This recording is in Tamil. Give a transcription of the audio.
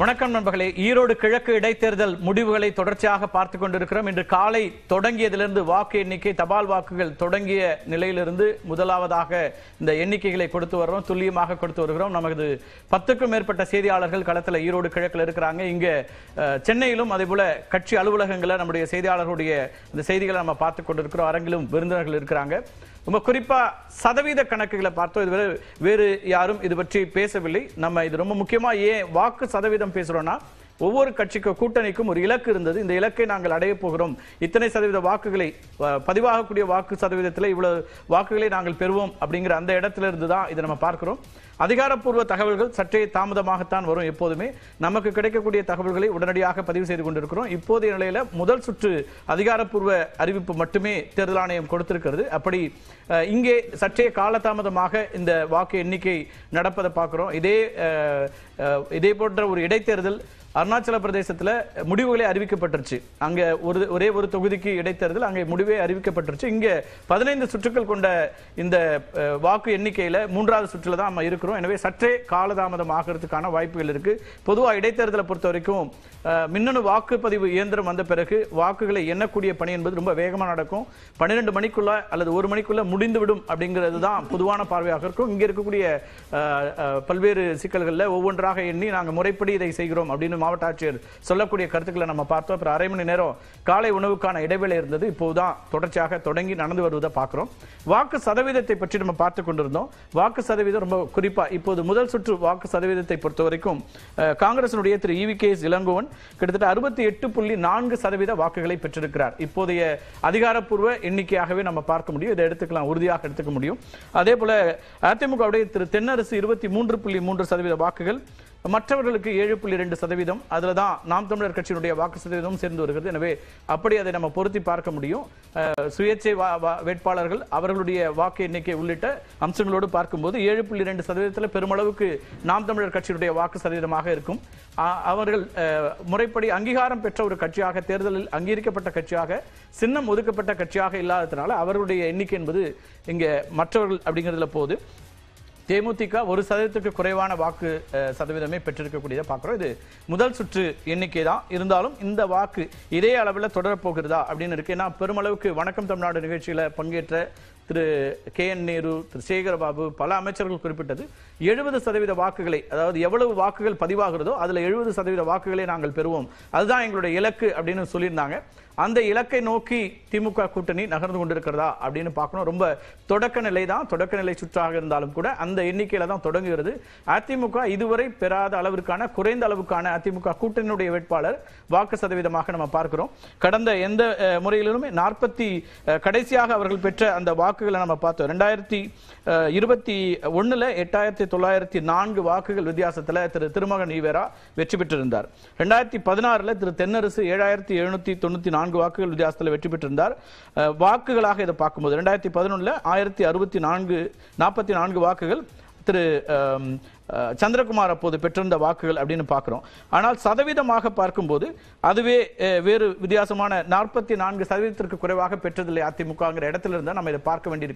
வணக்கம் நண்பர்களே ஈரோடு கிழக்கு இடைத்தேர்தல் முடிவுகளை தொடர்ச்சியாக பார்த்துக் கொண்டிருக்கிறோம் இன்று காலை தொடங்கியதிலிருந்து வாக்கு எண்ணிக்கை தபால் வாக்குகள் தொடங்கிய நிலையிலிருந்து முதலாவதாக இந்த எண்ணிக்கைகளை கொடுத்து வர்றோம் துல்லியமாக கொடுத்து வருகிறோம் நமது பத்துக்கும் மேற்பட்ட செய்தியாளர்கள் களத்தில் ஈரோடு கிழக்கில் இருக்கிறாங்க இங்கே சென்னையிலும் அதே போல கட்சி அலுவலகங்களை நம்முடைய செய்தியாளர்களுடைய இந்த செய்திகளை நம்ம பார்த்துக் கொண்டிருக்கிறோம் அரங்கிலும் விருந்தினர்கள் இருக்கிறாங்க ரொம்ப குறிப்பா சதவீத கணக்குகளை பார்த்தோம் இதுவரை வேறு யாரும் இது பற்றி பேசவில்லை நம்ம இது ரொம்ப முக்கியமாக ஏன் வாக்கு சதவீதம் பேசுகிறோன்னா ஒவ்வொரு கட்சிக்கு கூட்டணிக்கும் ஒரு இலக்கு இருந்தது இந்த இலக்கை நாங்கள் அடைய போகிறோம் இத்தனை சதவீத வாக்குகளை பதிவாகக்கூடிய வாக்கு சதவீதத்தில் இவ்வளவு வாக்குகளை நாங்கள் பெறுவோம் அப்படிங்கிற அந்த இடத்துல இருந்து தான் இதை நம்ம பார்க்கிறோம் அதிகாரப்பூர்வ தகவல்கள் சற்றே தாமதமாகத்தான் வரும் எப்போதுமே நமக்கு கிடைக்கக்கூடிய தகவல்களை உடனடியாக பதிவு செய்து கொண்டிருக்கிறோம் இப்போதைய நிலையில முதல் சுற்று அதிகாரப்பூர்வ அறிவிப்பு மட்டுமே தேர்தல் ஆணையம் கொடுத்திருக்கிறது அப்படி இங்கே சற்றே காலதாமதமாக இந்த வாக்கு எண்ணிக்கை நடப்பதை பார்க்கிறோம் இதே இதே போன்ற ஒரு இடைத்தேர்தல் அருணாச்சல பிரதேசத்தில் முடிவுகளே அறிவிக்கப்பட்டிருச்சு அங்க ஒரு ஒரே ஒரு தொகுதிக்கு இடைத்தேர்தல் அங்கே முடிவே அறிவிக்கப்பட்டிருச்சு இங்க பதினைந்து சுற்றுகள் கொண்ட இந்த வாக்கு எண்ணிக்கையில் மூன்றாவது சுற்றுல தான் நம்ம இருக்கிறோம் எனவே சற்றே காலதாமதம் ஆகிறதுக்கான வாய்ப்புகள் இருக்கு பொதுவா இடைத்தேர்தலை பொறுத்த வரைக்கும் மின்னணு வாக்குப்பதிவு இயந்திரம் வந்த பிறகு வாக்குகளை எண்ணக்கூடிய பணி என்பது ரொம்ப வேகமாக நடக்கும் பன்னிரெண்டு மணிக்குள்ள அல்லது ஒரு மணிக்குள்ள முடிந்துவிடும் அப்படிங்கிறது தான் பொதுவான பார்வையாக இருக்கும் இங்க இருக்கக்கூடிய பல்வேறு சிக்கல்களில் ஒவ்வொன்றாக எண்ணி நாங்கள் முறைப்படி இதை செய்கிறோம் அப்படின்னு மாவட்ட மாவட்ட ஆட்சியர் சொல்லக்கூடிய கருத்துக்களை நம்ம பார்த்தோம் அப்புறம் அரை மணி நேரம் காலை உணவுக்கான இடைவேளை இருந்தது இப்போதான் தொடர்ச்சியாக தொடங்கி நடந்து வருவதை பார்க்குறோம் வாக்கு சதவீதத்தை பற்றி நம்ம பார்த்து கொண்டிருந்தோம் வாக்கு சதவீதம் ரொம்ப குறிப்பாக இப்போது முதல் சுற்று வாக்கு சதவீதத்தை பொறுத்த வரைக்கும் காங்கிரசினுடைய திரு இவி கே எஸ் இளங்கோவன் கிட்டத்தட்ட அறுபத்தி எட்டு புள்ளி நான்கு சதவீத வாக்குகளை பெற்றிருக்கிறார் இப்போதைய அதிகாரப்பூர்வ எண்ணிக்கையாகவே நம்ம பார்க்க முடியும் இதை எடுத்துக்கலாம் உறுதியாக எடுத்துக்க முடியும் அதே போல அதிமுகவுடைய திரு தென்னரசு இருபத்தி மூன்று புள்ளி மூன்று சதவீத வாக்குகள் மற்றவர்களுக்கு ஏழு புள்ளி இரண்டு சதவீதம் அதில் தான் நாம் தமிழர் கட்சியினுடைய வாக்கு சதவீதம் சேர்ந்து வருகிறது எனவே அப்படி அதை நம்ம பொருத்தி பார்க்க முடியும் சுயேட்சை வேட்பாளர்கள் அவர்களுடைய வாக்கு எண்ணிக்கை உள்ளிட்ட அம்சங்களோடு பார்க்கும்போது ஏழு புள்ளி இரண்டு சதவீதத்தில் பெருமளவுக்கு நாம் தமிழர் கட்சியினுடைய வாக்கு சதவீதமாக இருக்கும் அவர்கள் முறைப்படி அங்கீகாரம் பெற்ற ஒரு கட்சியாக தேர்தலில் அங்கீகரிக்கப்பட்ட கட்சியாக சின்னம் ஒதுக்கப்பட்ட கட்சியாக இல்லாததுனால அவர்களுடைய எண்ணிக்கை என்பது இங்கே மற்றவர்கள் அப்படிங்கிறதுல போது தேமுதிக ஒரு சதவீதத்துக்கு குறைவான வாக்கு சதவீதமே பெற்றிருக்கக்கூடியதை பார்க்குறோம் இது முதல் சுற்று எண்ணிக்கை தான் இருந்தாலும் இந்த வாக்கு இதே அளவில் தொடரப்போகிறதா அப்படின்னு இருக்கு ஏன்னா பெருமளவுக்கு வணக்கம் தமிழ்நாடு நிகழ்ச்சியில் பங்கேற்ற திரு கே என் நேரு திரு சேகரபாபு பல அமைச்சர்கள் குறிப்பிட்டது எழுபது சதவீத வாக்குகளை அதாவது எவ்வளவு வாக்குகள் பதிவாகிறதோ அதில் எழுபது சதவீத வாக்குகளை நாங்கள் பெறுவோம் அதுதான் எங்களுடைய இலக்கு அப்படின்னு சொல்லியிருந்தாங்க அந்த இலக்கை நோக்கி திமுக கூட்டணி நகர்ந்து கொண்டிருக்கிறதா அப்படின்னு பார்க்கணும் ரொம்ப தொடக்க நிலை தான் தொடக்க நிலை சுற்றாக இருந்தாலும் கூட அந்த எண்ணிக்கையில தான் தொடங்குகிறது அதிமுக இதுவரை பெறாத அளவிற்கான குறைந்த அளவுக்கான அதிமுக கூட்டணியுடைய வேட்பாளர் வாக்கு சதவீதமாக நம்ம பார்க்கிறோம் கடந்த எந்த முறையிலும் நாற்பத்தி கடைசியாக அவர்கள் பெற்ற அந்த வாக்கு வாக்குகளை நம்ம பார்த்தோம் ரெண்டாயிரத்தி இருபத்தி ஒன்றில் எட்டாயிரத்தி தொள்ளாயிரத்தி நான்கு வாக்குகள் வித்தியாசத்தில் திரு திருமகன் ஈவேரா வெற்றி பெற்றிருந்தார் ரெண்டாயிரத்தி பதினாறில் திரு தென்னரசு ஏழாயிரத்தி எழுநூத்தி தொண்ணூத்தி நான்கு வாக்குகள் வித்தியாசத்தில் வெற்றி பெற்றிருந்தார் வாக்குகளாக இதை பார்க்கும்போது ரெண்டாயிரத்தி பதினொன்றில் ஆயிரத்தி அறுபத்தி நான்கு நாற்பத்தி நான்கு வாக்குகள் திரு சந்திரகுமார் அப்போது பெற்றிருந்த வாக்குகள் அப்படின்னு பார்க்குறோம் ஆனால் சதவீதமாக பார்க்கும்போது அதுவே வேறு வித்தியாசமான நாற்பத்தி நான்கு சதவீதத்திற்கு குறைவாக பெற்றதில்லை அதிமுகங்கிற இடத்துல இருந்தால் நம்ம இதை பார்க்க வேண்டியிருக்கு